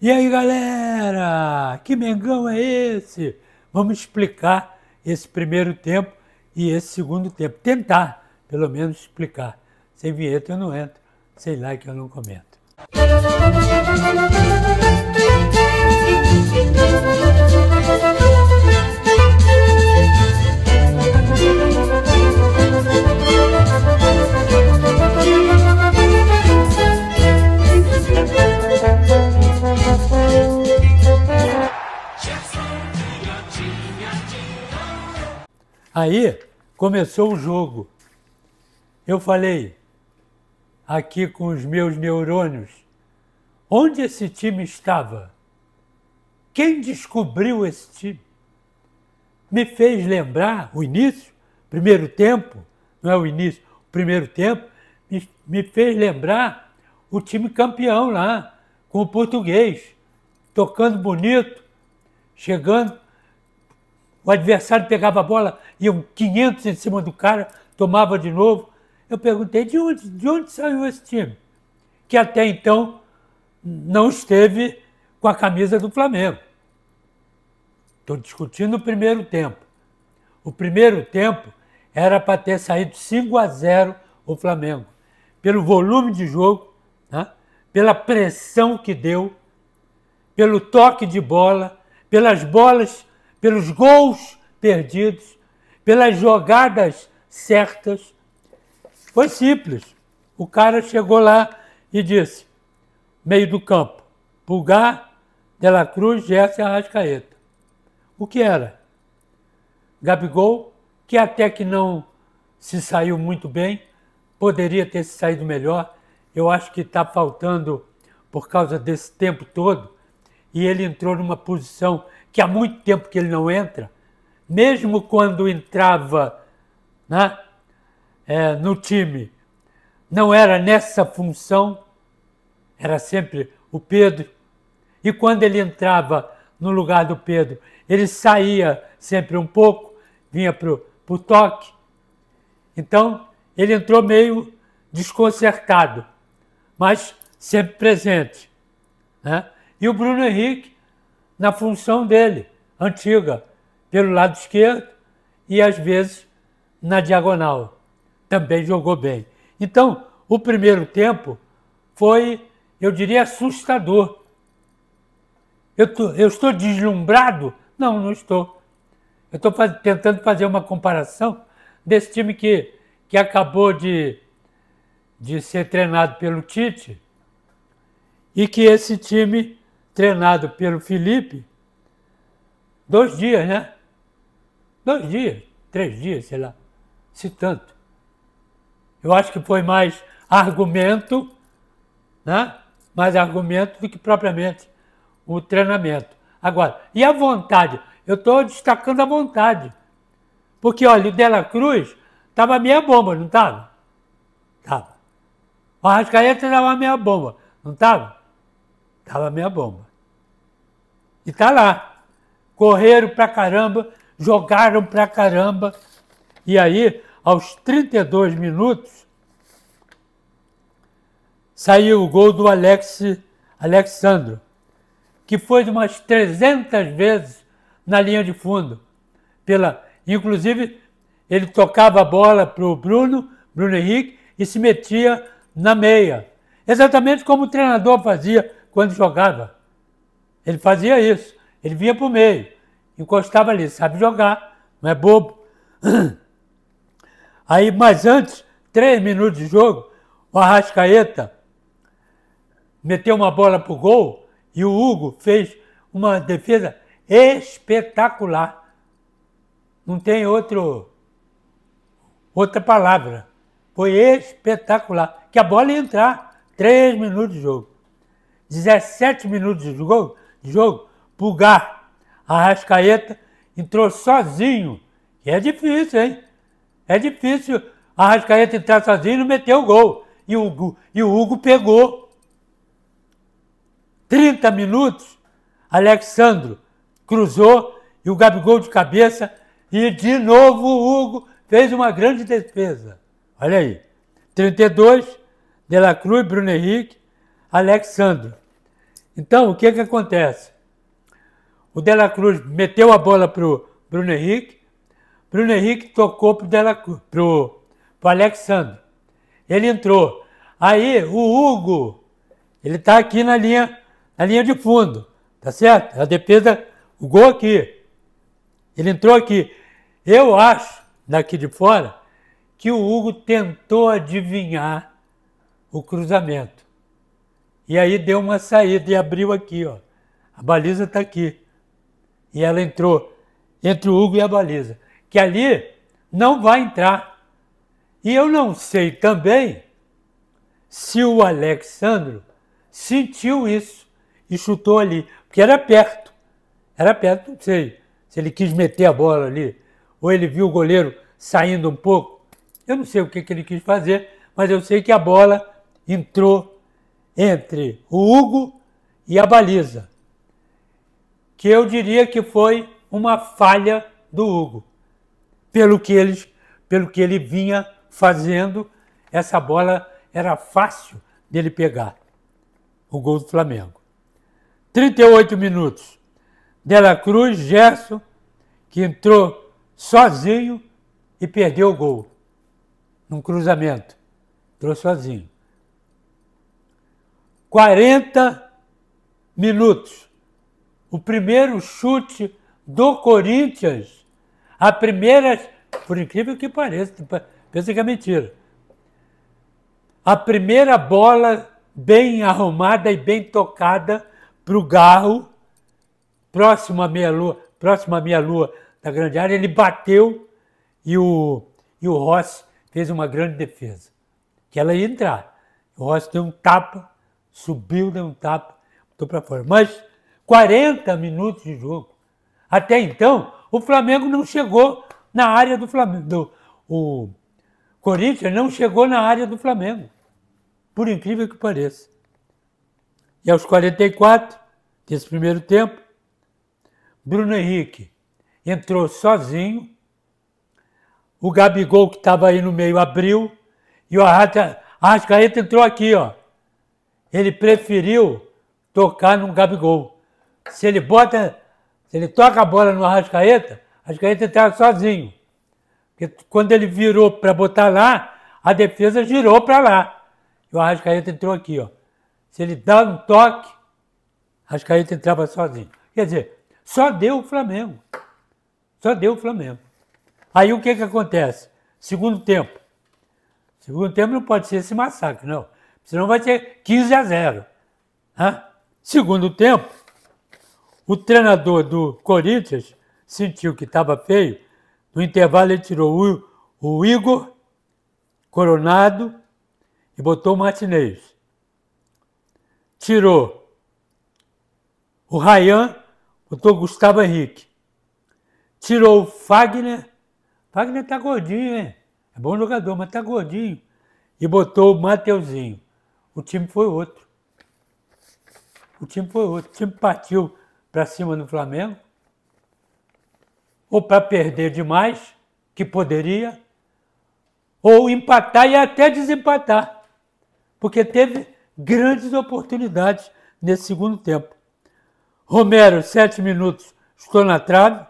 E aí galera, que Mengão é esse? Vamos explicar esse primeiro tempo e esse segundo tempo. Tentar, pelo menos, explicar. Sem vinheta eu não entro, sem like eu não comento. Aí começou o jogo. Eu falei aqui com os meus neurônios onde esse time estava. Quem descobriu esse time? Me fez lembrar o início, primeiro tempo, não é o início, o primeiro tempo, me, me fez lembrar o time campeão lá, com o português, tocando bonito, chegando o adversário pegava a bola, iam 500 em cima do cara, tomava de novo. Eu perguntei de onde, de onde saiu esse time, que até então não esteve com a camisa do Flamengo. Estou discutindo o primeiro tempo. O primeiro tempo era para ter saído 5 a 0 o Flamengo, pelo volume de jogo, né? pela pressão que deu, pelo toque de bola, pelas bolas pelos gols perdidos, pelas jogadas certas. Foi simples. O cara chegou lá e disse: meio do campo, Pulgar, Dela Cruz, Gerson e Arrascaeta. O que era? Gabigol, que até que não se saiu muito bem, poderia ter se saído melhor. Eu acho que está faltando, por causa desse tempo todo, e ele entrou numa posição que há muito tempo que ele não entra, mesmo quando entrava né, é, no time, não era nessa função, era sempre o Pedro. E quando ele entrava no lugar do Pedro, ele saía sempre um pouco, vinha para o toque. Então, ele entrou meio desconcertado, mas sempre presente. Né? e o Bruno Henrique na função dele, antiga, pelo lado esquerdo e às vezes na diagonal. Também jogou bem. Então, o primeiro tempo foi, eu diria, assustador. Eu, tô, eu estou deslumbrado? Não, não estou. Eu estou faz, tentando fazer uma comparação desse time que, que acabou de, de ser treinado pelo Tite e que esse time treinado pelo Felipe, dois dias, né? Dois dias, três dias, sei lá, se tanto. Eu acho que foi mais argumento, né? Mais argumento do que propriamente o treinamento. Agora, e a vontade? Eu estou destacando a vontade. Porque, olha, o Dela Cruz estava meia bomba, não estava? Estava. O Arrascaeta estava meia bomba, não estava? Estava meia bomba. E tá lá. Correram pra caramba, jogaram pra caramba. E aí, aos 32 minutos, saiu o gol do Alex Alexandro, que foi de umas 300 vezes na linha de fundo. Pela, inclusive, ele tocava a bola para o Bruno, Bruno Henrique, e se metia na meia. Exatamente como o treinador fazia quando jogava. Ele fazia isso. Ele vinha para o meio, encostava ali, sabe jogar, não é bobo. Aí, mas antes, três minutos de jogo, o Arrascaeta meteu uma bola para o gol e o Hugo fez uma defesa espetacular. Não tem outro, outra palavra. Foi espetacular. Que a bola ia entrar. Três minutos de jogo. 17 minutos de jogo, jogo, Pulgar, Arrascaeta entrou sozinho. E é difícil, hein? É difícil Arrascaeta entrar sozinho e não meter o gol. E o, Hugo, e o Hugo pegou. 30 minutos, Alexandro cruzou e o Gabigol de cabeça. E de novo o Hugo fez uma grande defesa. Olha aí. 32, De La Cruz, Bruno Henrique, Alexandre. Então, o que, é que acontece? O Dela Cruz meteu a bola para o Bruno Henrique, Bruno Henrique tocou para o Alexandre. Ele entrou. Aí o Hugo, ele está aqui na linha, na linha de fundo, tá certo? A defesa, o gol aqui. Ele entrou aqui. Eu acho, daqui de fora, que o Hugo tentou adivinhar o cruzamento. E aí deu uma saída e abriu aqui, ó. A baliza está aqui. E ela entrou entre o Hugo e a baliza. Que ali não vai entrar. E eu não sei também se o Alexandro sentiu isso e chutou ali, porque era perto. Era perto, não sei se ele quis meter a bola ali, ou ele viu o goleiro saindo um pouco. Eu não sei o que, que ele quis fazer, mas eu sei que a bola entrou entre o Hugo e a baliza, que eu diria que foi uma falha do Hugo, pelo que, eles, pelo que ele vinha fazendo, essa bola era fácil dele pegar. O gol do Flamengo. 38 minutos. Dela Cruz, Gerson, que entrou sozinho e perdeu o gol num cruzamento. Entrou sozinho. 40 minutos. O primeiro chute do Corinthians, a primeira, por incrível que pareça, tipo, pensa que é mentira. A primeira bola bem arrumada e bem tocada para o Garro, próximo à meia-lua, próximo à meia-lua da grande área, ele bateu e o, e o Rossi fez uma grande defesa, que ela ia entrar. O Rossi deu um tapa subiu, deu um tapa, botou para fora. Mas 40 minutos de jogo. Até então, o Flamengo não chegou na área do Flamengo. Do, o Corinthians não chegou na área do Flamengo, por incrível que pareça. E aos 44 desse primeiro tempo, Bruno Henrique entrou sozinho, o Gabigol que estava aí no meio abriu, e o Arrascaeta entrou aqui, ó ele preferiu tocar no Gabigol. Se ele bota, se ele toca a bola no Arrascaeta, Arrascaeta entrava tá sozinho. Porque quando ele virou para botar lá, a defesa girou para lá. E o Arrascaeta entrou aqui, ó. Se ele dá um toque, Arrascaeta entrava sozinho. Quer dizer, só deu o Flamengo. Só deu o Flamengo. Aí o que, que acontece? Segundo tempo. Segundo tempo não pode ser esse massacre, não. Senão vai ser 15 a 0. Né? Segundo tempo, o treinador do Corinthians sentiu que estava feio. No intervalo ele tirou o, o Igor Coronado e botou o Martinez. Tirou o Rayan, botou o Gustavo Henrique. Tirou o Fagner. Fagner tá gordinho, hein? É bom jogador, mas tá gordinho. E botou o Mateuzinho. O time foi outro. O time foi outro. O time partiu para cima do Flamengo, ou para perder demais, que poderia, ou empatar e até desempatar, porque teve grandes oportunidades nesse segundo tempo. Romero, sete minutos, estou na trave.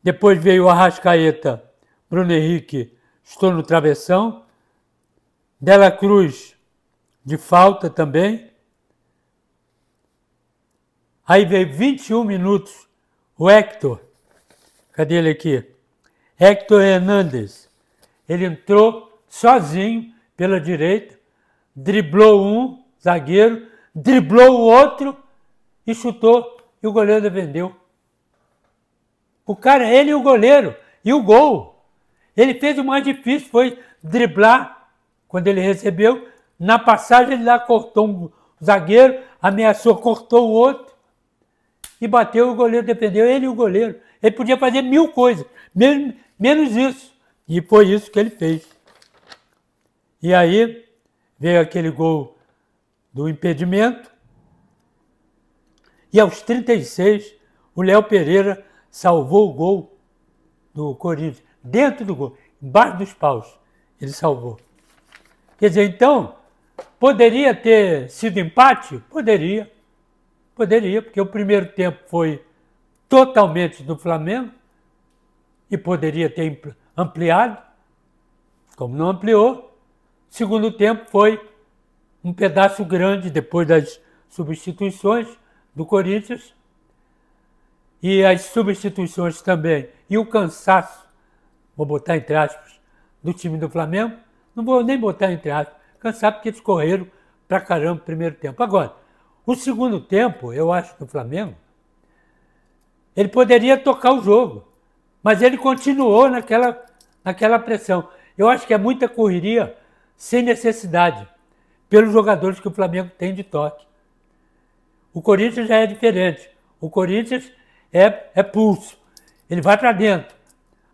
Depois veio o Arrascaeta, Bruno Henrique, estou no travessão. Dela Cruz de falta também. Aí veio 21 minutos o Hector. Cadê ele aqui? Hector Hernandes. Ele entrou sozinho pela direita, driblou um zagueiro, driblou o outro e chutou. E o goleiro defendeu. O cara, ele e o goleiro. E o gol. Ele fez o mais difícil, foi driblar quando ele recebeu, na passagem ele lá cortou um zagueiro, ameaçou, cortou o outro e bateu o goleiro, defendeu ele e o goleiro. Ele podia fazer mil coisas, menos, menos isso. E foi isso que ele fez. E aí veio aquele gol do impedimento. E aos 36, o Léo Pereira salvou o gol do Corinthians, dentro do gol, embaixo dos paus. Ele salvou. Quer dizer, então, poderia ter sido empate? Poderia. Poderia, porque o primeiro tempo foi totalmente do Flamengo e poderia ter ampliado, como não ampliou. Segundo tempo foi um pedaço grande depois das substituições do Corinthians e as substituições também e o cansaço, vou botar entre aspas, do time do Flamengo não vou nem botar entre aspas, cansado porque eles correram pra caramba o primeiro tempo. Agora, o segundo tempo, eu acho que o Flamengo, ele poderia tocar o jogo, mas ele continuou naquela, naquela pressão. Eu acho que é muita correria sem necessidade, pelos jogadores que o Flamengo tem de toque. O Corinthians já é diferente. O Corinthians é, é pulso, ele vai para dentro.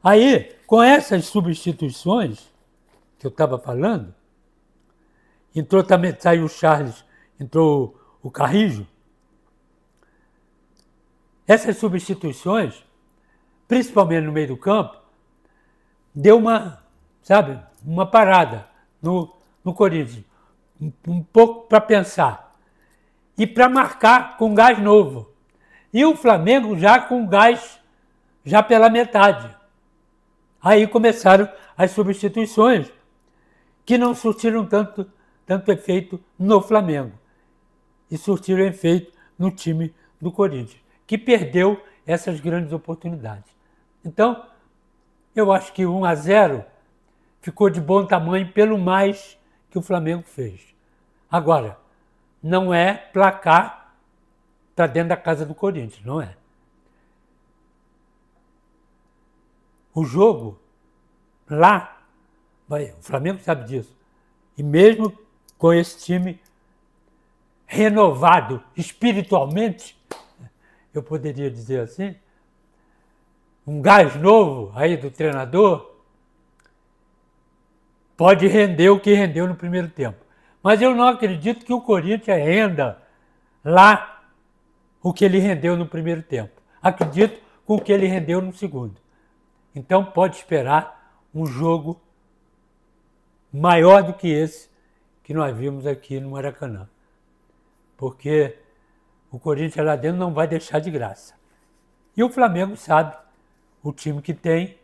Aí, com essas substituições, que eu estava falando, entrou também, saiu o Charles, entrou o Carrijo. Essas substituições, principalmente no meio do campo, deu uma, sabe, uma parada no, no Corinthians. Um, um pouco para pensar. E para marcar com gás novo. E o Flamengo já com gás já pela metade. Aí começaram as substituições que não surtiram tanto, tanto efeito no Flamengo e surtiram efeito no time do Corinthians, que perdeu essas grandes oportunidades. Então, eu acho que 1 a 0 ficou de bom tamanho pelo mais que o Flamengo fez. Agora, não é placar para dentro da casa do Corinthians, não é. O jogo lá o Flamengo sabe disso. E mesmo com esse time renovado espiritualmente, eu poderia dizer assim, um gás novo aí do treinador pode render o que rendeu no primeiro tempo. Mas eu não acredito que o Corinthians renda lá o que ele rendeu no primeiro tempo. Acredito com o que ele rendeu no segundo. Então pode esperar um jogo maior do que esse que nós vimos aqui no Maracanã. Porque o Corinthians lá dentro não vai deixar de graça. E o Flamengo sabe o time que tem,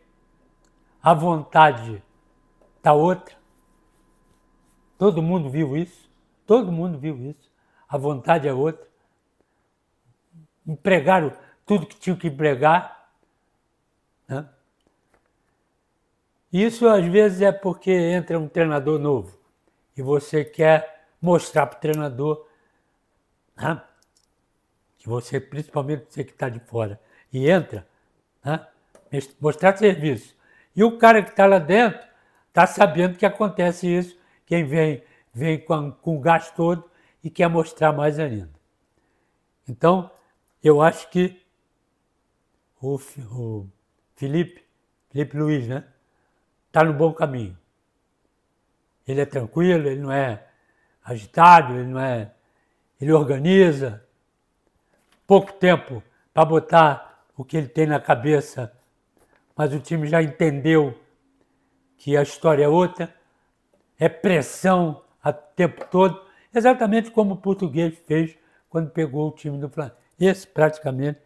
a vontade está outra. Todo mundo viu isso, todo mundo viu isso. A vontade é outra. Empregaram tudo que tinham que empregar. Né? Isso às vezes é porque entra um treinador novo e você quer mostrar para o treinador né, que você, principalmente você que está de fora e entra, né, mostrar serviço. E o cara que está lá dentro está sabendo que acontece isso, quem vem vem com, com o gasto todo e quer mostrar mais ainda. Então, eu acho que o, o Felipe, Felipe Luiz, né? está no bom caminho. Ele é tranquilo, ele não é agitado, ele não é. Ele organiza pouco tempo para botar o que ele tem na cabeça, mas o time já entendeu que a história é outra, é pressão o tempo todo, exatamente como o português fez quando pegou o time do Flamengo. Esse, praticamente,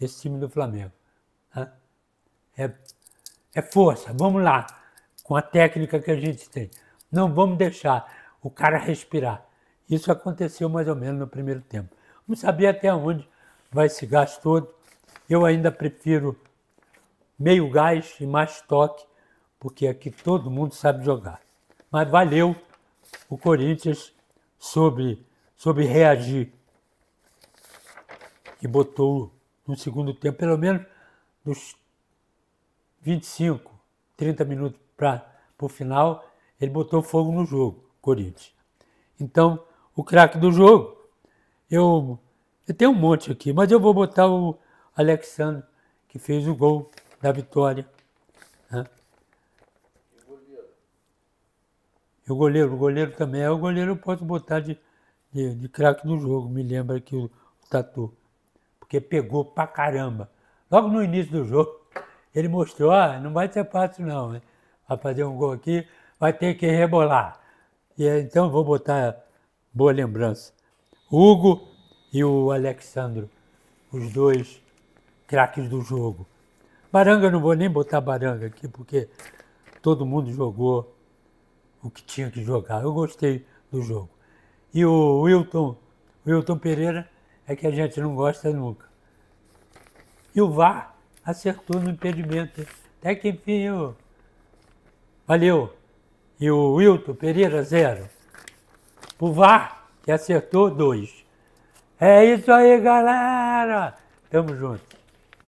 esse time do Flamengo. Né? É, é força, vamos lá com a técnica que a gente tem. Não vamos deixar o cara respirar. Isso aconteceu mais ou menos no primeiro tempo. Não sabia até onde vai esse gás todo. Eu ainda prefiro meio gás e mais toque, porque aqui todo mundo sabe jogar. Mas valeu o Corinthians sobre, sobre reagir e botou no segundo tempo, pelo menos nos 25, 30 minutos para o final, ele botou fogo no jogo, Corinthians. Então, o craque do jogo, eu, eu tenho um monte aqui, mas eu vou botar o Alexandre, que fez o gol da vitória. Né? E o goleiro, o goleiro também é o goleiro, eu posso botar de, de, de craque do jogo, me lembra aqui o, o Tatu. Porque pegou pra caramba. Logo no início do jogo, ele mostrou, ah, não vai ser fácil não. Né? para fazer um gol aqui, vai ter que rebolar. E então vou botar boa lembrança. Hugo e o Alexandro, os dois craques do jogo. Baranga não vou nem botar Baranga aqui, porque todo mundo jogou o que tinha que jogar. Eu gostei do jogo. E o Wilton, Wilton Pereira é que a gente não gosta nunca. E o VAR acertou no impedimento. Até que enfim, eu valeu. E o Wilton Pereira, zero. O VAR, que acertou, dois. É isso aí, galera. Tamo junto.